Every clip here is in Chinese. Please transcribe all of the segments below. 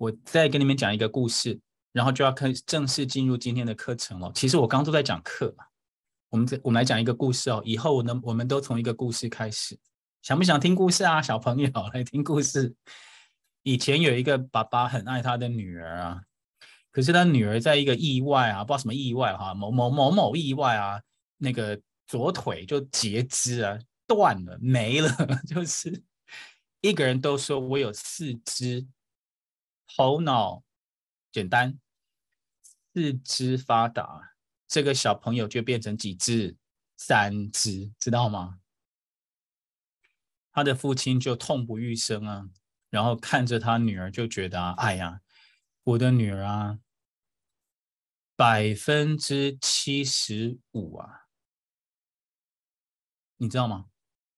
我再跟你们讲一个故事，然后就要开正式进入今天的课程了。其实我刚都在讲课，我们我们来讲一个故事哦。以后我们我们都从一个故事开始，想不想听故事啊，小朋友？来听故事。以前有一个爸爸很爱他的女儿啊，可是他女儿在一个意外啊，不知道什么意外哈，某某某某意外啊，那个左腿就截肢啊，断了没了，就是一个人都说我有四肢。头脑简单，四肢发达，这个小朋友就变成几只、三只，知道吗？他的父亲就痛不欲生啊，然后看着他女儿就觉得，哎呀，我的女儿啊，百分之七十五啊，你知道吗？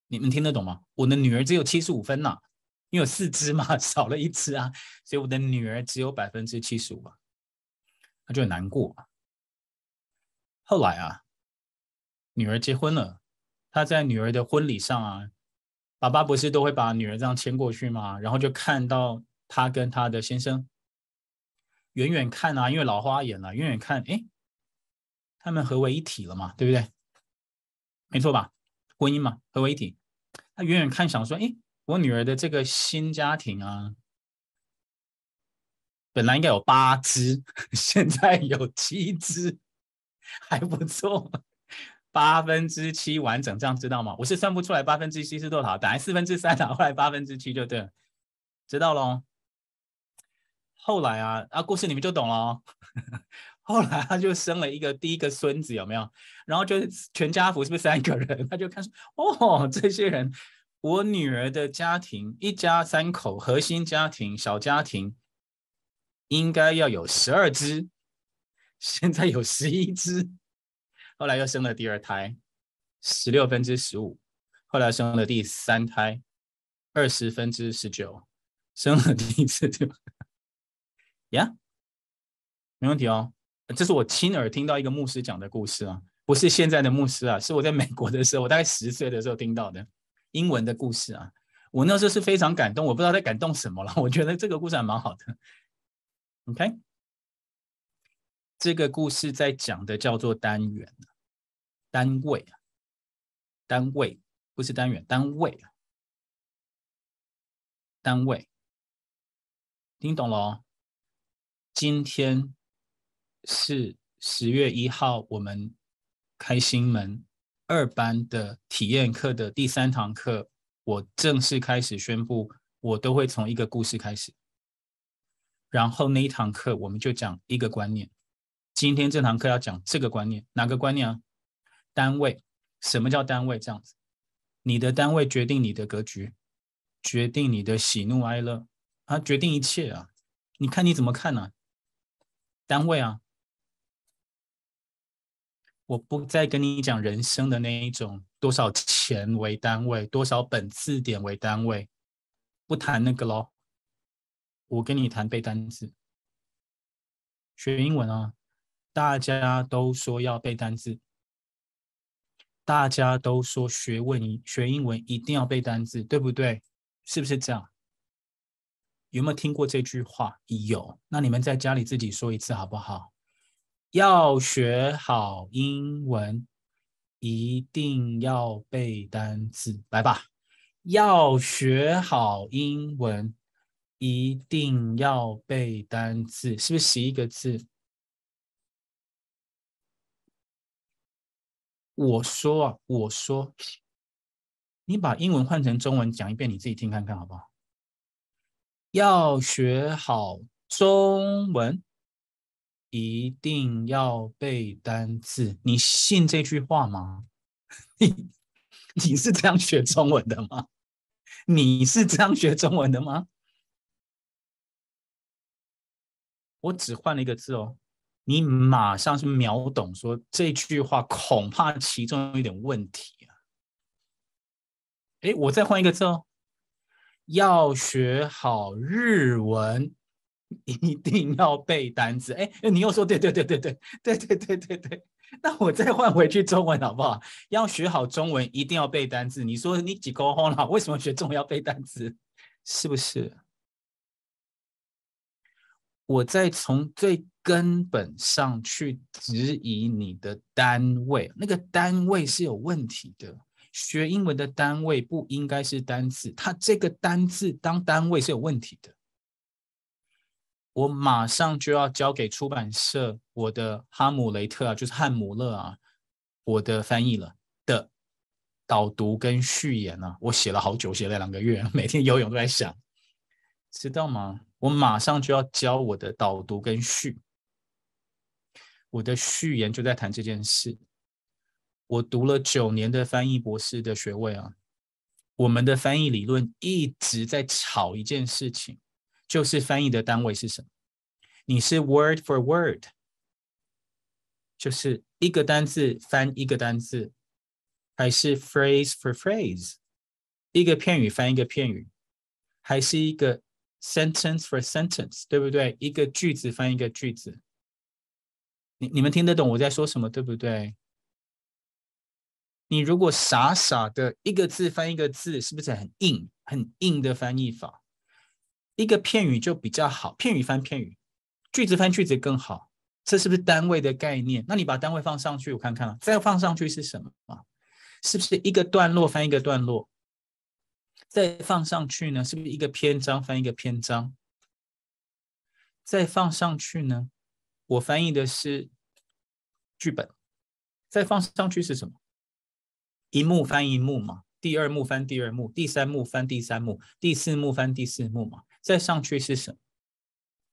你们听得懂吗？我的女儿只有七十五分呐。你有四只嘛，少了一只啊，所以我的女儿只有百分之七十五啊，她就很难过后来啊，女儿结婚了，她在女儿的婚礼上啊，爸爸不是都会把女儿这样牵过去嘛，然后就看到她跟她的先生，远远看啊，因为老花眼了，远远看，哎，他们合为一体了嘛，对不对？没错吧？婚姻嘛，合为一体。他远远看，想说，哎。我女儿的这个新家庭啊，本来应该有八只，现在有七只，还不错，八分之七完整，这样知道吗？我是算不出来八分之七是多少，本来四分之三啊，后来八分之七就对了，知道喽。后来啊啊，故事你们就懂了。后来他就生了一个第一个孙子，有没有？然后就是全家福，是不是三个人？他就看说，哦，这些人。我女儿的家庭，一家三口，核心家庭，小家庭，应该要有十二只，现在有十一只，后来又生了第二胎，十六分之十五，后来生了第三胎，二十分之十九，生了第一次就，呀，没问题哦，这是我亲耳听到一个牧师讲的故事啊，不是现在的牧师啊，是我在美国的时候，我大概十岁的时候听到的。英文的故事啊，我那时候是非常感动，我不知道在感动什么了。我觉得这个故事还蛮好的。OK，这个故事在讲的叫做单元，单位啊，单位不是单元，单位啊，单位，听懂了？今天是十月一号，我们开心门。二班的体验课的第三堂课，我正式开始宣布，我都会从一个故事开始，然后那一堂课我们就讲一个观念。今天这堂课要讲这个观念，哪个观念啊？单位。什么叫单位？这样子，你的单位决定你的格局，决定你的喜怒哀乐啊，决定一切啊。你看你怎么看呢？单位啊。我不再跟你讲人生的那一种多少钱为单位，多少本字典为单位，不谈那个喽。我跟你谈背单词，学英文啊，大家都说要背单词，大家都说学问学英文一定要背单词，对不对？是不是这样？有没有听过这句话？有，那你们在家里自己说一次好不好？要学好英文，一定要背单词，来吧。要学好英文，一定要背单词，是不是十一个字？我说，我说，你把英文换成中文讲一遍，你自己听看看好不好？要学好中文。一定要背单词，你信这句话吗？你 你是这样学中文的吗？你是这样学中文的吗？我只换了一个字哦，你马上是秒懂，说这句话恐怕其中有点问题啊。哎，我再换一个字哦，要学好日文。一定要背单词，哎，你又说对对对对对对对对对对那我再换回去中文好不好？要学好中文，一定要背单词。你说你几口红了？为什么学中文要背单词？是不是？我在从最根本上去质疑你的单位，那个单位是有问题的。学英文的单位不应该是单词，它这个单字当单位是有问题的。我马上就要交给出版社我的《哈姆雷特》啊，就是《汉姆勒》啊，我的翻译了的导读跟序言啊，我写了好久，写了两个月，每天游泳都在想，知道吗？我马上就要交我的导读跟序，我的序言就在谈这件事。我读了九年的翻译博士的学位啊，我们的翻译理论一直在吵一件事情。就是翻译的单位是什么？你是 word for word，就是一个单字翻一个单字，还是 phrase for phrase，一个片语翻一个片语，还是一个 sentence for sentence，对不对？一个句子翻一个句子。你你们听得懂我在说什么，对不对？你如果傻傻的一个字翻一个字，是不是很硬、很硬的翻译法？一个片语就比较好，片语翻片语，句子翻句子更好。这是不是单位的概念？那你把单位放上去，我看看啊。再放上去是什么啊？是不是一个段落翻一个段落？再放上去呢？是不是一个篇章翻一个篇章？再放上去呢？我翻译的是剧本，再放上去是什么？一幕翻一幕嘛。第二幕翻第二幕，第三幕翻第三幕，第四幕翻第四幕嘛。再上去是什？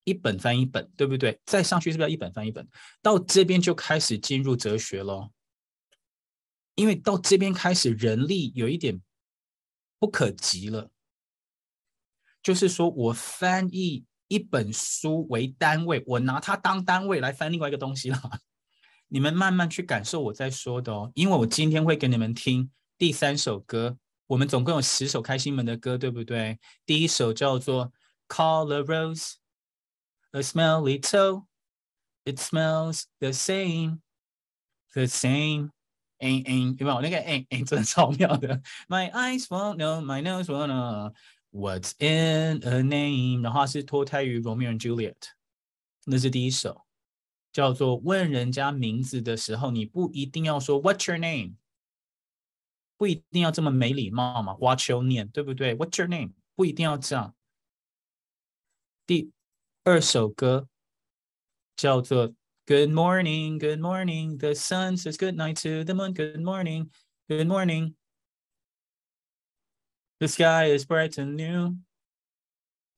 一本翻一本，对不对？再上去是不是一本翻一本？到这边就开始进入哲学了，因为到这边开始人力有一点不可及了，就是说我翻译一本书为单位，我拿它当单位来翻另外一个东西了。你们慢慢去感受我在说的哦，因为我今天会给你们听第三首歌，我们总共有十首开心门的歌，对不对？第一首叫做。call a rose a smelly toe. It smells the same, the same. Ain't 嗯嗯，有没有那个嗯嗯，真的超妙的。My eyes won't know, my nose won't know what's in a name。然后是脱胎于《罗密欧与 Juliet》，那是第一首，叫做问人家名字的时候，你不一定要说 What's your name？不一定要这么没礼貌嘛，What's your name？对不对？What's your name？不一定要这样。第二首歌叫做《Good Morning》，Good Morning，The Sun says Good Night to the Moon，Good Morning，Good Morning，The Sky is Bright and New，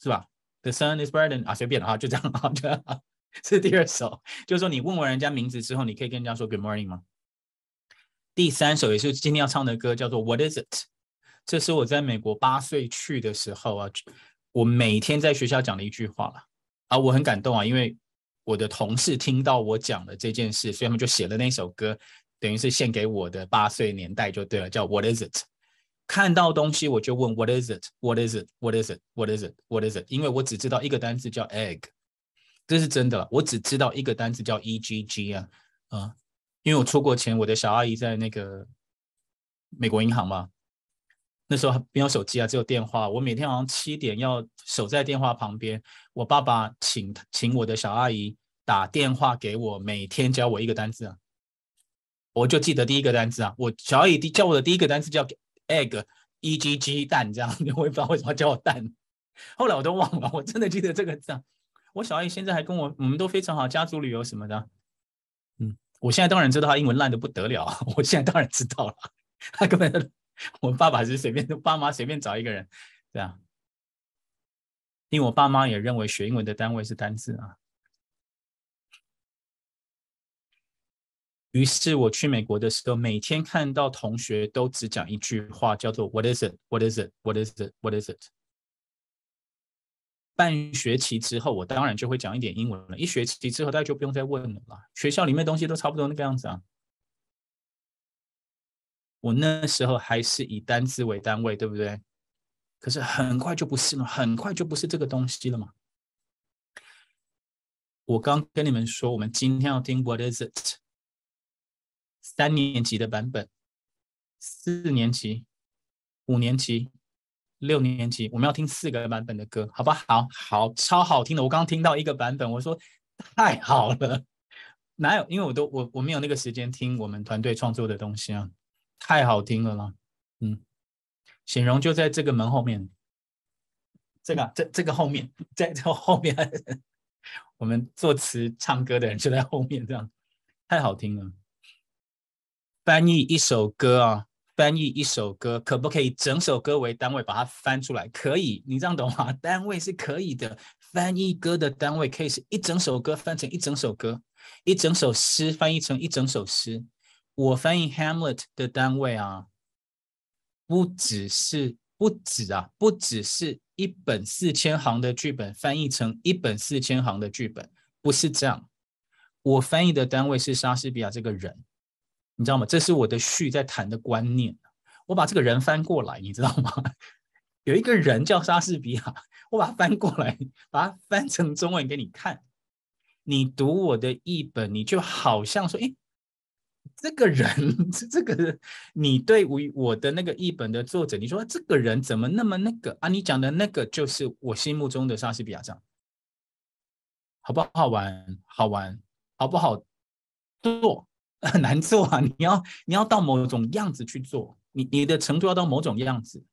是吧？The Sun is Bright and…… 啊，随便啊，就这样啊，这是第二首。就是说，你问完人家名字之后，你可以跟人家说 Good Morning 吗？第三首也是今天要唱的歌，叫做《What Is It》。这是我在美国八岁去的时候啊。我每天在学校讲的一句话啊，我很感动啊，因为我的同事听到我讲的这件事，所以他们就写了那首歌，等于是献给我的八岁年代就对了，叫 What is it？看到东西我就问 What is it？What is it？What is it？What is it？What is it？因为我只知道一个单词叫 egg，这是真的，我只知道一个单词叫 egg 啊啊，因为我出国前我的小阿姨在那个美国银行嘛。那时候没有手机啊，只有电话。我每天晚上七点要守在电话旁边。我爸爸请请我的小阿姨打电话给我，每天教我一个单词啊。我就记得第一个单词啊，我小阿姨第教我的第一个单词叫 egg，E G G 蛋，这样。我也不知道为什么叫我蛋，后来我都忘了。我真的记得这个字啊。我小阿姨现在还跟我，我们都非常好，家族旅游什么的。嗯，我现在当然知道他英文烂得不得了。我现在当然知道了，她根本。我爸爸是随便，爸妈随便找一个人，对啊。因为我爸妈也认为学英文的单位是单字啊。于是我去美国的时候，每天看到同学都只讲一句话，叫做 “What is it? What is it? What is it? What is it?” 半学期之后，我当然就会讲一点英文了。一学期之后，大家就不用再问了。学校里面东西都差不多那个样子啊。我那时候还是以单词为单位，对不对？可是很快就不是了，很快就不是这个东西了嘛。我刚跟你们说，我们今天要听《What Is It》三年级的版本、四年级、五年级、六年级，我们要听四个版本的歌，好不好好，超好听的。我刚听到一个版本，我说太好了，哪有？因为我都我我没有那个时间听我们团队创作的东西啊。太好听了啦，嗯，形容就在这个门后面，这个这这个后面，在这后面，我们作词唱歌的人就在后面这样，太好听了。翻译一首歌啊，翻译一首歌，可不可以整首歌为单位把它翻出来？可以，你这样懂吗？单位是可以的，翻译歌的单位可以是一整首歌翻成一整首歌，一整首诗翻译成一整首诗。我翻译《Hamlet》的单位啊，不只是不止啊，不只是一本四千行的剧本翻译成一本四千行的剧本，不是这样。我翻译的单位是莎士比亚这个人，你知道吗？这是我的序在谈的观念。我把这个人翻过来，你知道吗？有一个人叫莎士比亚，我把它翻过来，把它翻成中文给你看。你读我的译本，你就好像说，哎。这个人，这个人，你对我的那个译本的作者，你说这个人怎么那么那个啊？你讲的那个就是我心目中的莎士比亚，这样好不好玩？好玩，好不好做？很难做啊！你要你要到某种样子去做，你你的程度要到某种样子。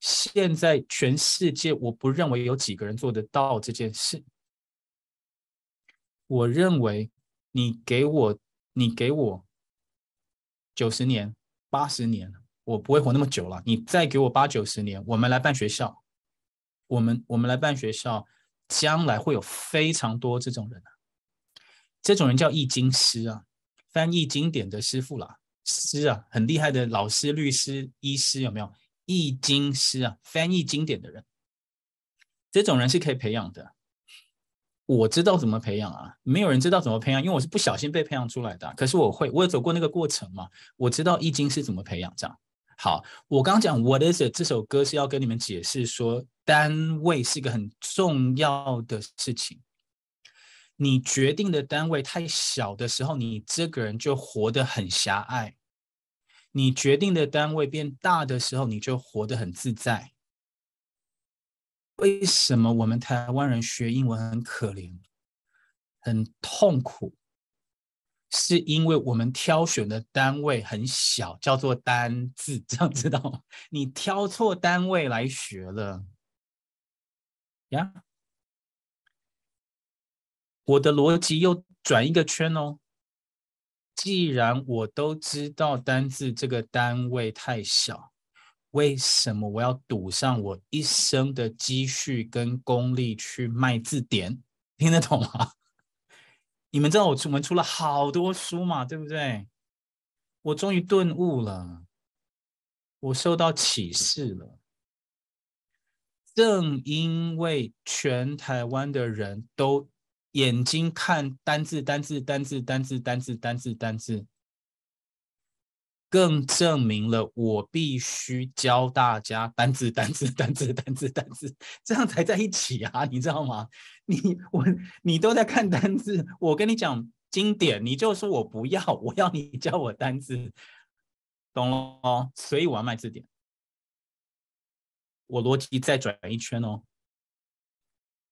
现在全世界，我不认为有几个人做得到这件事。我认为你给我。你给我九十年、八十年，我不会活那么久了。你再给我八九十年，我们来办学校。我们我们来办学校，将来会有非常多这种人啊。这种人叫易经师啊，翻译经典的师傅啦，师啊，很厉害的老师、律师、医师有没有？易经师啊，翻译经典的人，这种人是可以培养的。我知道怎么培养啊，没有人知道怎么培养，因为我是不小心被培养出来的。可是我会，我有走过那个过程嘛，我知道易经是怎么培养这样。好，我刚讲 What is 这首歌是要跟你们解释说，单位是一个很重要的事情。你决定的单位太小的时候，你这个人就活得很狭隘；你决定的单位变大的时候，你就活得很自在。为什么我们台湾人学英文很可怜、很痛苦？是因为我们挑选的单位很小，叫做单字，这样知道吗？你挑错单位来学了呀！我的逻辑又转一个圈哦。既然我都知道单字这个单位太小。为什么我要赌上我一生的积蓄跟功力去卖字典？听得懂吗？你们知道我出门出了好多书嘛，对不对？我终于顿悟了，我受到启示了。正因为全台湾的人都眼睛看单字、单字、单字、单字、单字、单字、单字。更证明了我必须教大家单字，单字，单字，单字，单字，这样才在一起啊，你知道吗？你我你都在看单字，我跟你讲经典，你就说我不要，我要你教我单字，懂了哦？以我要卖字典，我逻辑再转一圈哦。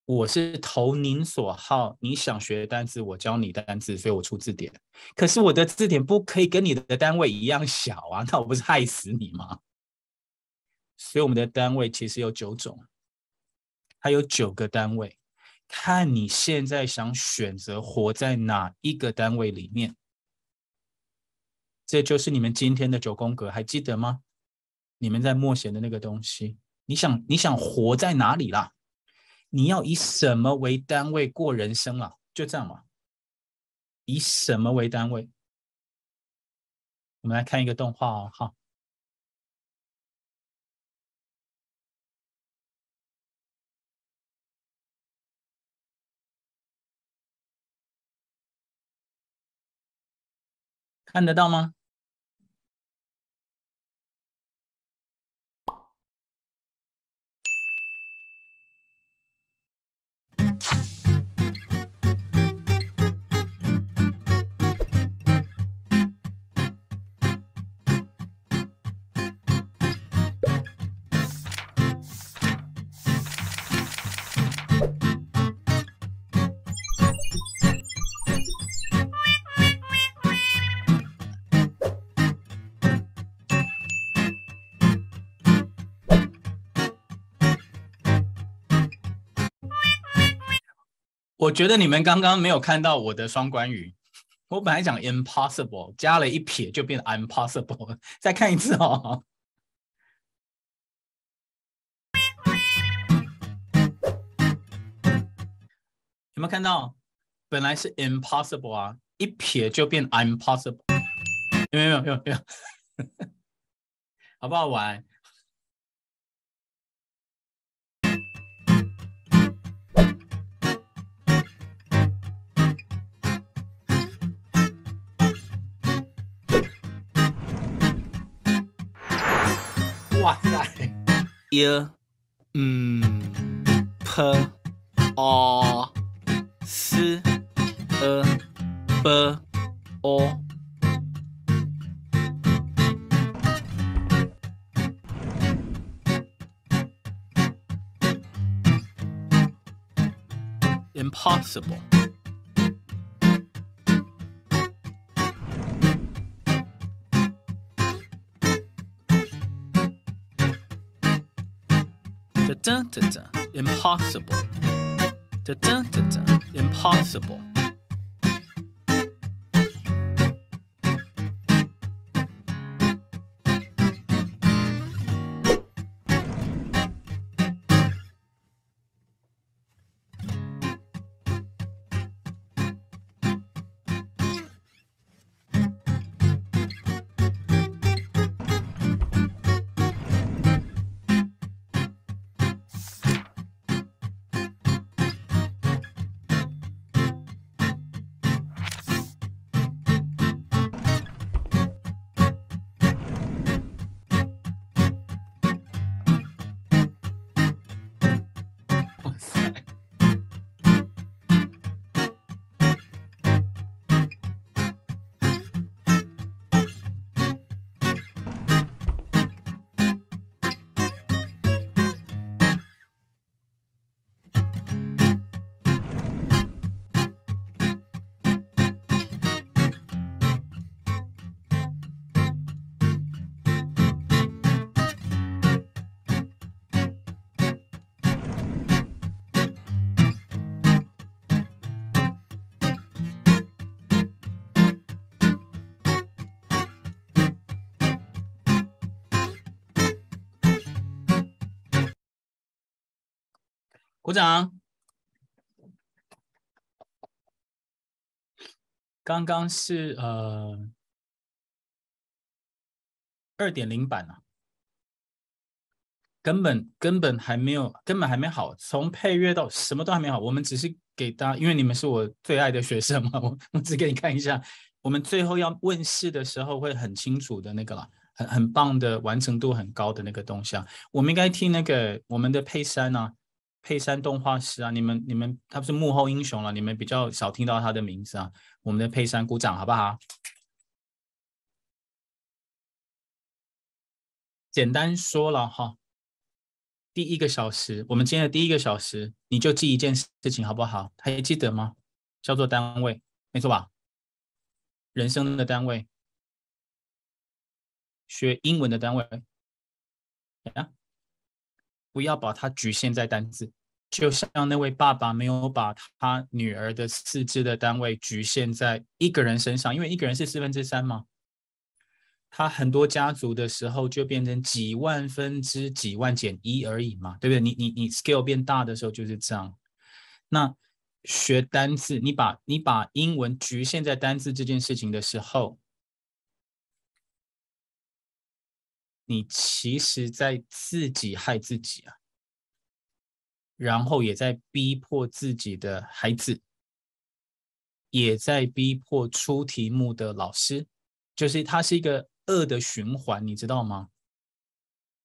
我是投您所好，你想学的单词我教你单词，所以我出字典。可是我的字典不可以跟你的单位一样小啊，那我不是害死你吗？所以我们的单位其实有九种，它有九个单位，看你现在想选择活在哪一个单位里面。这就是你们今天的九宫格，还记得吗？你们在默写的那个东西，你想你想活在哪里啦？你要以什么为单位过人生啊？就这样嘛，以什么为单位？我们来看一个动画哦，好，看得到吗？我觉得你们刚刚没有看到我的双关语。我本来讲 impossible，加了一撇就变 impossible。再看一次哦，有没有看到？本来是 impossible 啊，一撇就变 impossible。有没有？有没有？好不好玩？Mm, e m p o impossible. da da da impossible da da da da impossible 鼓掌！刚刚是呃二点零版啊，根本根本还没有，根本还没好。从配乐到什么都还没好，我们只是给大，因为你们是我最爱的学生嘛，我我只给你看一下。我们最后要问世的时候会很清楚的那个了，很很棒的完成度很高的那个东西啊。我们应该听那个我们的配山啊。佩山动画师啊，你们你们他不是幕后英雄了，你们比较少听到他的名字啊。我们的佩山，鼓掌好不好？简单说了哈，第一个小时，我们今天的第一个小时，你就记一件事情好不好？还记得吗？叫做单位，没错吧？人生的单位，学英文的单位，呀？不要把它局限在单字，就像那位爸爸没有把他女儿的四肢的单位局限在一个人身上，因为一个人是四分之三嘛。他很多家族的时候就变成几万分之几万减一而已嘛，对不对？你你你 scale 变大的时候就是这样。那学单字，你把你把英文局限在单字这件事情的时候。你其实在自己害自己啊，然后也在逼迫自己的孩子，也在逼迫出题目的老师，就是它是一个恶的循环，你知道吗？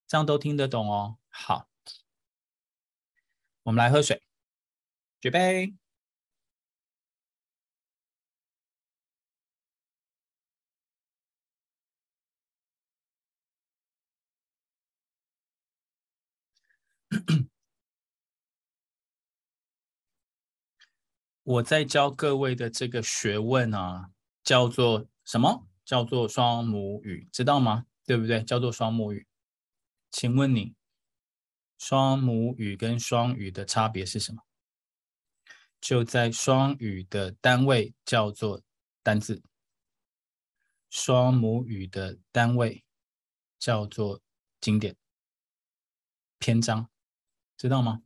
这样都听得懂哦。好，我们来喝水，举杯。我在教各位的这个学问啊，叫做什么？叫做双母语，知道吗？对不对？叫做双母语。请问你，双母语跟双语的差别是什么？就在双语的单位叫做单字，双母语的单位叫做经典篇章，知道吗？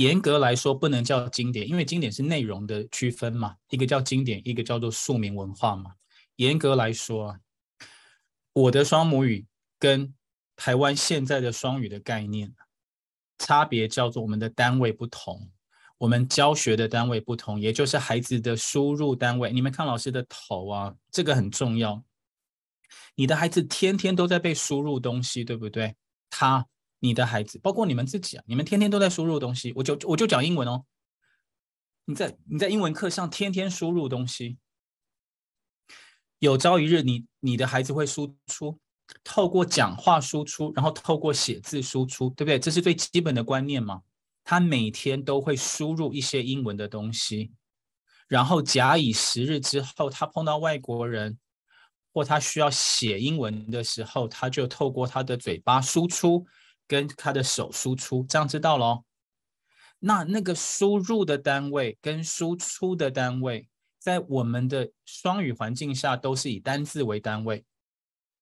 严格来说不能叫经典，因为经典是内容的区分嘛，一个叫经典，一个叫做庶民文化嘛。严格来说，我的双母语跟台湾现在的双语的概念差别叫做我们的单位不同，我们教学的单位不同，也就是孩子的输入单位。你们看老师的头啊，这个很重要。你的孩子天天都在被输入东西，对不对？他。你的孩子，包括你们自己啊，你们天天都在输入东西。我就我就讲英文哦，你在你在英文课上天天输入东西，有朝一日你你的孩子会输出，透过讲话输出，然后透过写字输出，对不对？这是最基本的观念嘛。他每天都会输入一些英文的东西，然后假以时日之后，他碰到外国人或他需要写英文的时候，他就透过他的嘴巴输出。跟他的手输出，这样知道喽。那那个输入的单位跟输出的单位，在我们的双语环境下都是以单字为单位。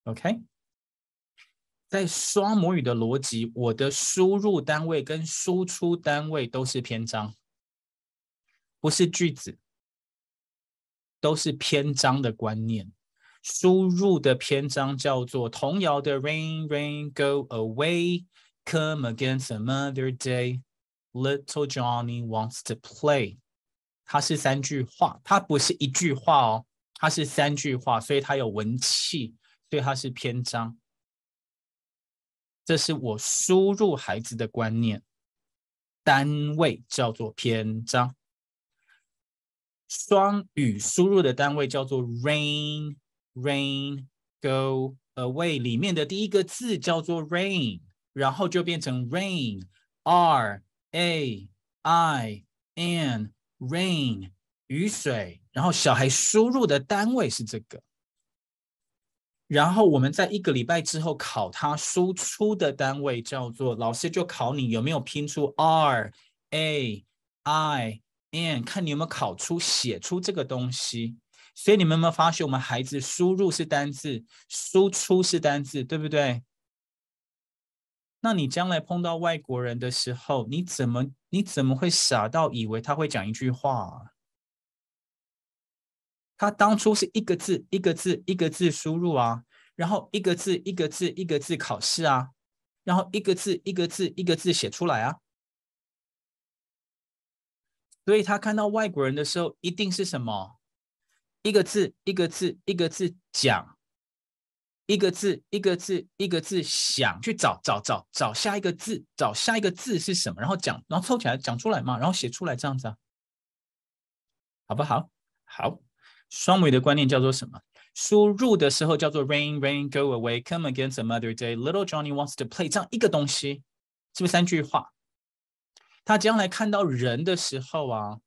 OK，在双母语的逻辑，我的输入单位跟输出单位都是篇章，不是句子，都是篇章的观念。输入的篇章叫做童谣的《Rain Rain Go Away》，Come again some other day，Little Johnny wants to play。它是三句话，它不是一句话哦，它是三句话，所以它有文气，所以它是篇章。这是我输入孩子的观念单位，叫做篇章。双语输入的单位叫做 Rain。Rain go away 里面的第一个字叫做 rain，然后就变成 rain r a i n rain 雨水。然后小孩输入的单位是这个，然后我们在一个礼拜之后考他输出的单位叫做，老师就考你有没有拼出 r a i n，看你有没有考出写出这个东西。所以你们有没有发现，我们孩子输入是单字，输出是单字，对不对？那你将来碰到外国人的时候，你怎么你怎么会傻到以为他会讲一句话？他当初是一个字一个字一个字输入啊，然后一个字一个字一个字考试啊，然后一个字一个字一个字写出来啊。所以他看到外国人的时候，一定是什么？一个字一个字一个字讲，一个字一个字一个字想去找找找找下一个字，找下一个字是什么，然后讲，然后凑起来讲出来嘛，然后写出来这样子啊，好不好？好，双语的观念叫做什么？输入的时候叫做 “Rain, rain, go away, come again, s another day, little Johnny wants to play” 这样一个东西，是不是三句话？他将来看到人的时候啊。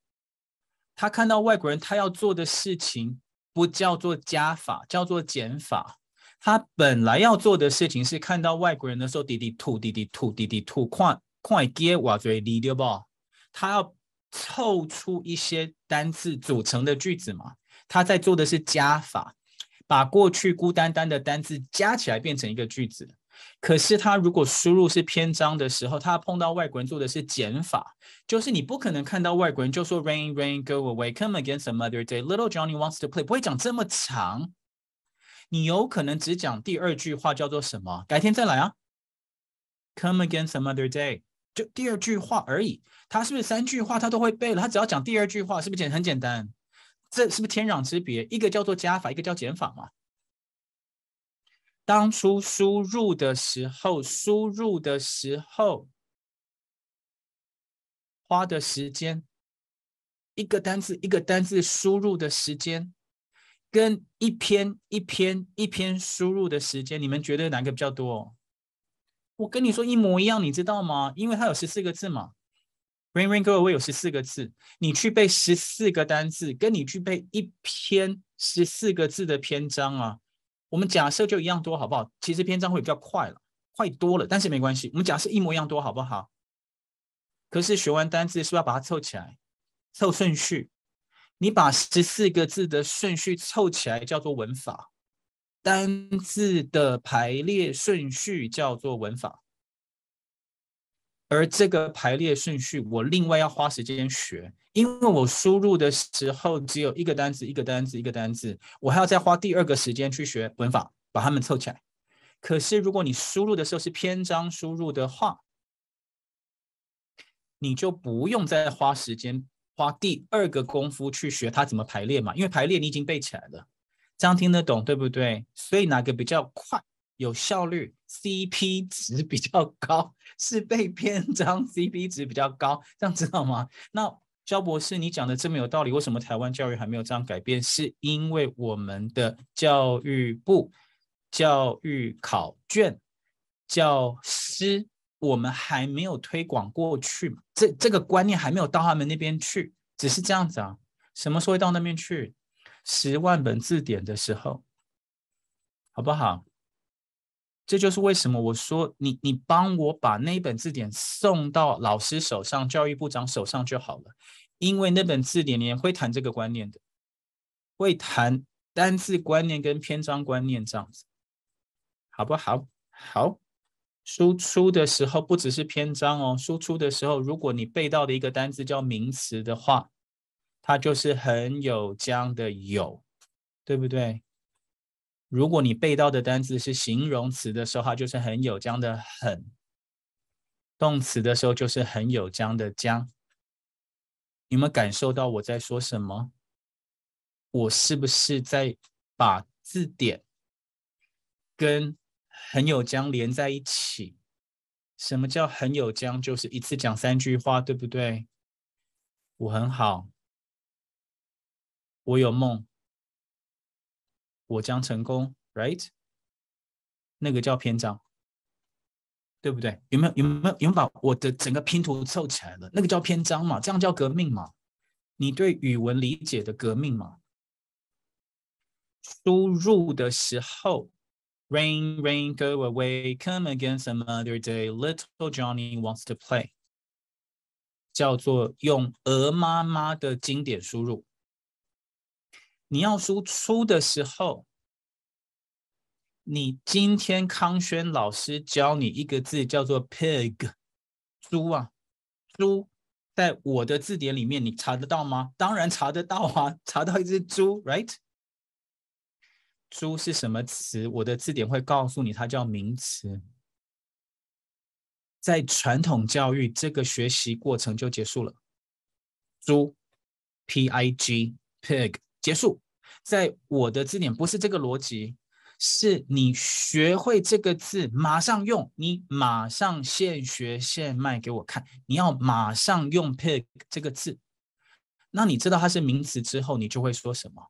他看到外国人，他要做的事情不叫做加法，叫做减法。他本来要做的事情是看到外国人的时候，滴滴吐，滴滴吐，滴滴吐，快快 d 话最 o 掉不？他要凑出一些单字组成的句子嘛？他在做的是加法，把过去孤单单的单字加起来变成一个句子。可是他如果输入是篇章的时候，他碰到外国人做的是减法，就是你不可能看到外国人就说 Rain, rain, go away. Come again some other day. Little Johnny wants to play. 不会讲这么长，你有可能只讲第二句话叫做什么？改天再来啊。Come again some other day. 就第二句话而已。他是不是三句话他都会背了？他只要讲第二句话，是不是简很简单？这是不是天壤之别？一个叫做加法，一个叫减法嘛？当初输入的时候，输入的时候花的时间，一个单字一个单字输入的时间，跟一篇一篇一篇输入的时间，你们觉得哪个比较多？我跟你说一模一样，你知道吗？因为它有十四个字嘛，“Ring ring go away” 有十四个字，你去背十四个单字，跟你去背一篇十四个字的篇章啊。我们假设就一样多，好不好？其实篇章会比较快了，快多了，但是没关系。我们假设一模一样多，好不好？可是学完单字是要把它凑起来，凑顺序。你把十四个字的顺序凑起来，叫做文法。单字的排列顺序叫做文法。而这个排列顺序，我另外要花时间学，因为我输入的时候只有一个单词、一个单词、一个单词，我还要再花第二个时间去学文法，把它们凑起来。可是如果你输入的时候是篇章输入的话，你就不用再花时间、花第二个功夫去学它怎么排列嘛，因为排列你已经背起来了，这样听得懂对不对？所以哪个比较快？有效率，CP 值比较高，是被篇章，CP 值比较高，这样知道吗？那焦博士，你讲的这么有道理，为什么台湾教育还没有这样改变？是因为我们的教育部教育考卷教师，我们还没有推广过去嘛？这这个观念还没有到他们那边去，只是这样子啊？什么时候到那边去？十万本字典的时候，好不好？这就是为什么我说你，你帮我把那本字典送到老师手上、教育部长手上就好了，因为那本字典也会谈这个观念的，会谈单字观念跟篇章观念这样子，好不好？好，输出的时候不只是篇章哦，输出的时候，如果你背到的一个单字叫名词的话，它就是很有这样的有，对不对？如果你背到的单词是形容词的时候，它就是很有江的很；动词的时候，就是很有江的江。你们感受到我在说什么？我是不是在把字典跟很有江连在一起？什么叫很有江？就是一次讲三句话，对不对？我很好，我有梦。我将成功，right？那个叫篇章，对不对？有没有有没有有没有把我的整个拼图凑起来了？那个叫篇章嘛，这样叫革命嘛？你对语文理解的革命嘛？输入的时候，Rain, rain, go away. Come again some other day. Little Johnny wants to play. 叫做《用鹅》妈妈的经典输入。你要输出的时候，你今天康轩老师教你一个字，叫做 “pig”，猪啊，猪，在我的字典里面，你查得到吗？当然查得到啊，查到一只猪，right？猪是什么词？我的字典会告诉你，它叫名词。在传统教育，这个学习过程就结束了。猪，p i g，pig。结束，在我的字典不是这个逻辑，是你学会这个字马上用，你马上现学现卖给我看。你要马上用 “pig” 这个字，那你知道它是名词之后，你就会说什么？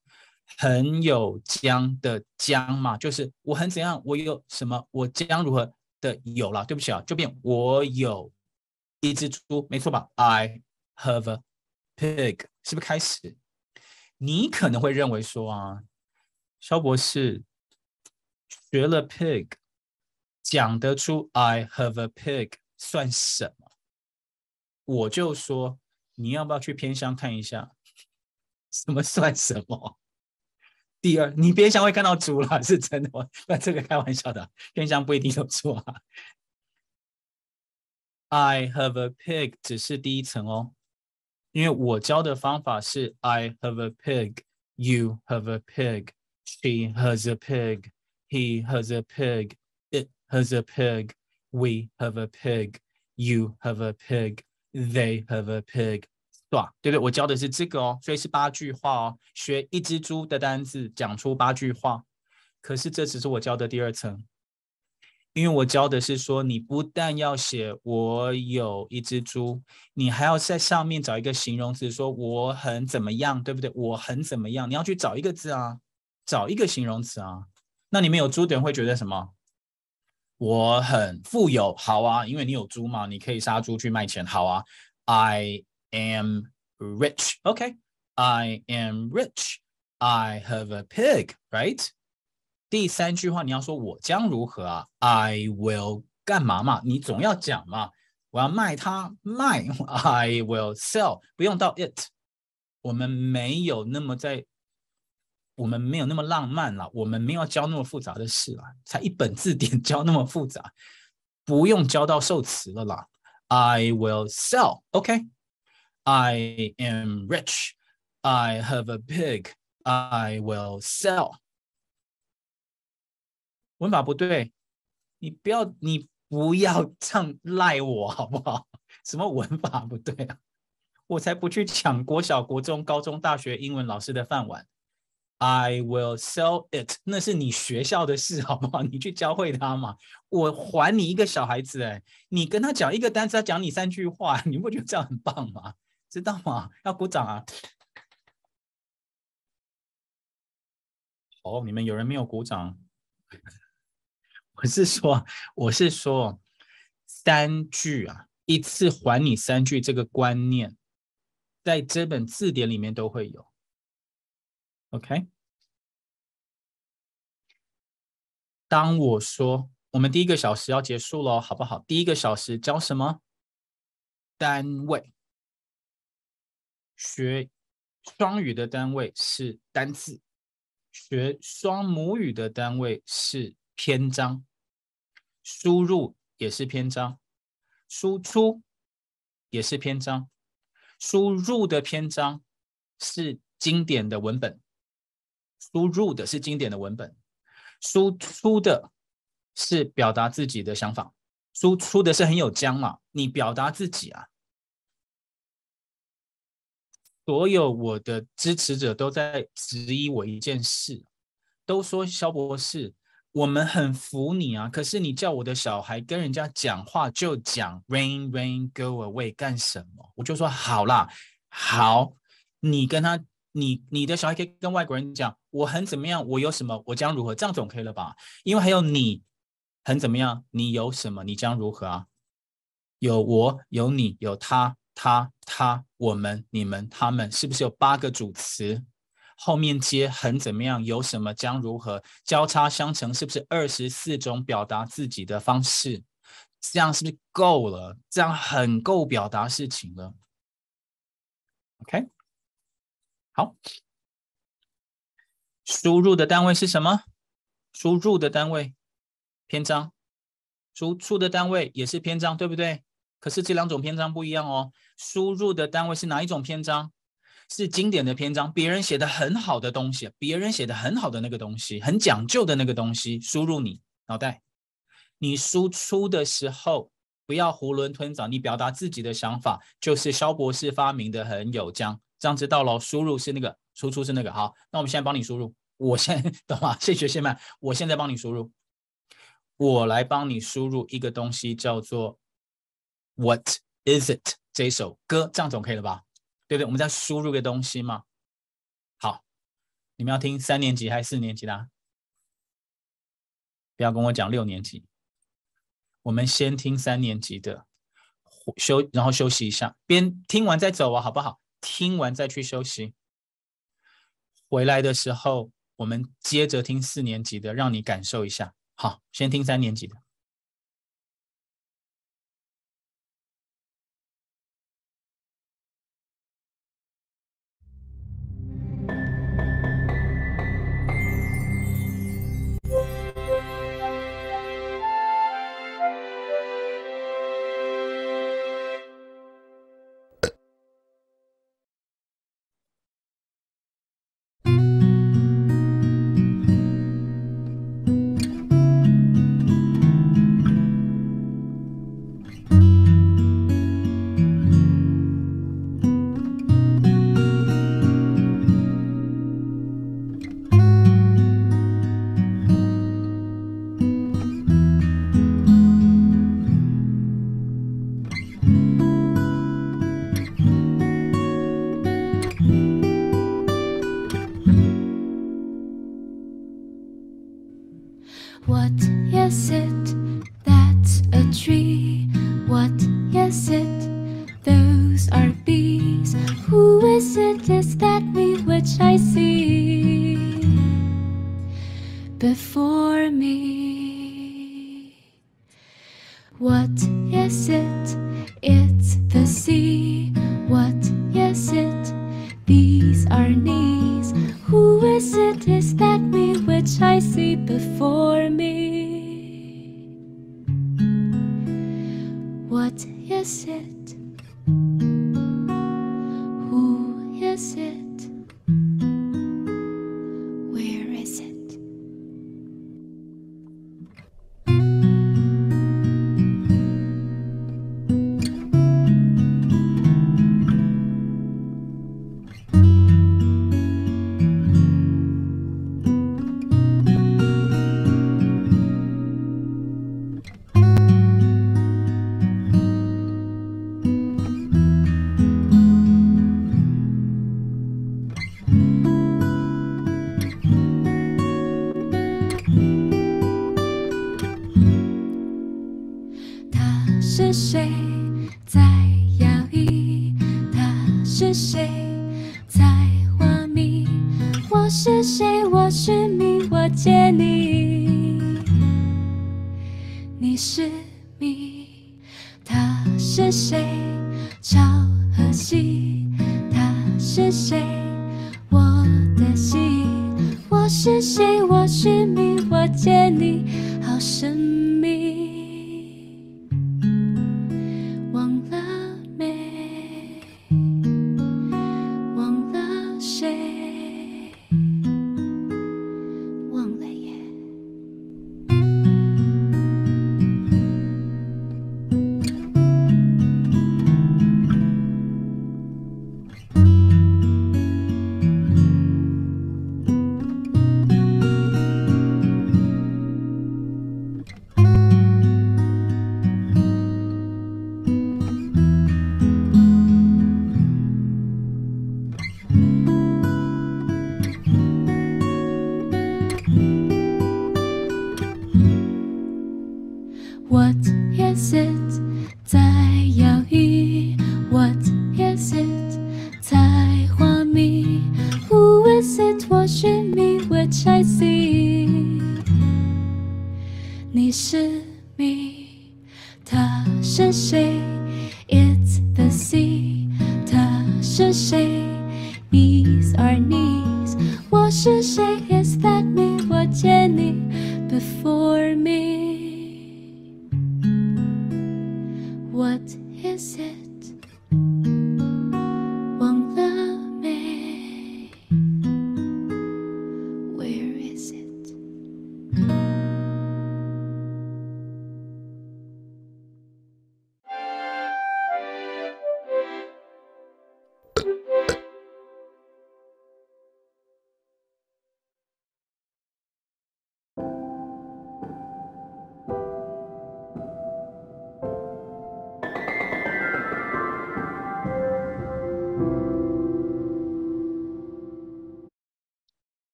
很有将的将嘛，就是我很怎样，我有什么，我将如何的有了。对不起啊，就变我有一只猪，没错吧？I have a pig，是不是开始？你可能会认为说啊，肖博士学了 pig 讲得出 I have a pig 算什么？我就说你要不要去偏乡看一下，什么算什么？第二，你偏想会看到猪了，是真的。那这个开玩笑的，偏乡不一定有猪啊。I have a pig 只是第一层哦。因为我教的方法是 I have a pig, you have a pig, she has a pig, he has a pig, it has a pig, we have a pig, you have a pig, they have a pig，对吧？对对，我教的是这个哦，所以是八句话哦，学一只猪的单字，讲出八句话。可是这只是我教的第二层，因为我教的是说，你不但要写“我有一只猪”，你还要在上面找一个形容词，说“我很怎么样”，对不对？我很怎么样？你要去找一个字啊，找一个形容词啊。那你们有猪的人会觉得什么？我很富有，好啊，因为你有猪嘛，你可以杀猪去卖钱，好啊。I am rich. OK, I am rich. I have a pig, right? 第三句话你要说“我将如何啊 ”，I will 干嘛嘛？你总要讲嘛。我要卖它，卖 I will sell，不用到 it。我们没有那么在，我们没有那么浪漫了。我们没有教那么复杂的事了，才一本字典 教那么复杂，不用教到受词了啦。I will sell，OK？I am rich，I have a pig，I will sell。文法不对，你不要，你不要这样赖我好不好？什么文法不对啊？我才不去抢国小、国中、高中、大学英文老师的饭碗。I will sell it，那是你学校的事好不好？你去教会他嘛。我还你一个小孩子，哎，你跟他讲一个单词，他讲你三句话，你不觉得这样很棒吗？知道吗？要鼓掌啊！哦，你们有人没有鼓掌？我是说，我是说，三句啊，一次还你三句这个观念，在这本字典里面都会有。OK，当我说我们第一个小时要结束了，好不好？第一个小时教什么？单位。学双语的单位是单字，学双母语的单位是。篇章，输入也是篇章，输出也是篇章。输入的篇章是经典的文本，输入的是经典的文本，输出的是表达自己的想法。输出的是很有腔嘛，你表达自己啊。所有我的支持者都在质疑我一件事，都说肖博士。我们很服你啊，可是你叫我的小孩跟人家讲话就讲 rain rain go away 干什么？我就说好啦，好，你跟他，你你的小孩可以跟外国人讲，我很怎么样，我有什么，我将如何，这样总可以了吧？因为还有你，很怎么样，你有什么，你将如何啊？有我，有你，有他，他，他，我们，你们，他们，是不是有八个主词？后面接很怎么样？有什么将如何交叉相乘？是不是二十四种表达自己的方式？这样是不是够了？这样很够表达事情了。OK，好。输入的单位是什么？输入的单位篇章，输出的单位也是篇章，对不对？可是这两种篇章不一样哦。输入的单位是哪一种篇章？是经典的篇章，别人写的很好的东西，别人写的很好的那个东西，很讲究的那个东西，输入你脑袋，你输出的时候不要囫囵吞枣，你表达自己的想法就是肖博士发明的很有将，这样知道喽？输入是那个，输出是那个。好，那我们现在帮你输入，我先 懂吗？先学先慢，我现在帮你输入，我来帮你输入一个东西叫做《What Is It》这首歌，这样总可以了吧？对对，我们在输入个东西嘛。好，你们要听三年级还是四年级的？不要跟我讲六年级。我们先听三年级的，休然后休息一下，边听完再走啊，好不好？听完再去休息。回来的时候我们接着听四年级的，让你感受一下。好，先听三年级的。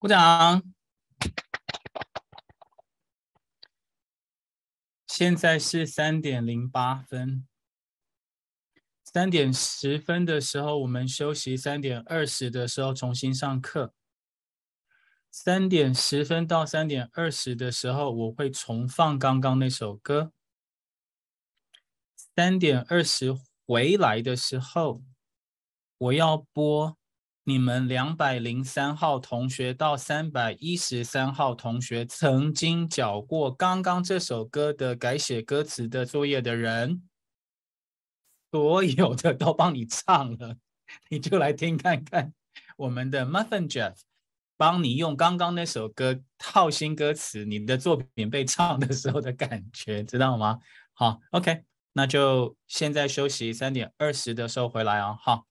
鼓掌！现在是三点零八分。三点十分的时候我们休息，三点二十的时候重新上课。三点十分到三点二十的时候，我会重放刚刚那首歌。三点二十回来的时候，我要播。你们两百零三号同学到三百一十三号同学曾经缴过刚刚这首歌的改写歌词的作业的人，所有的都 帮你唱了，你就来听看看。我们的 Muffin Jeff 帮你用刚刚那首歌套新歌词，你的作品被唱的时候的感觉，知道吗？好，OK，那就现在休息，三点二十的时候回来啊，好。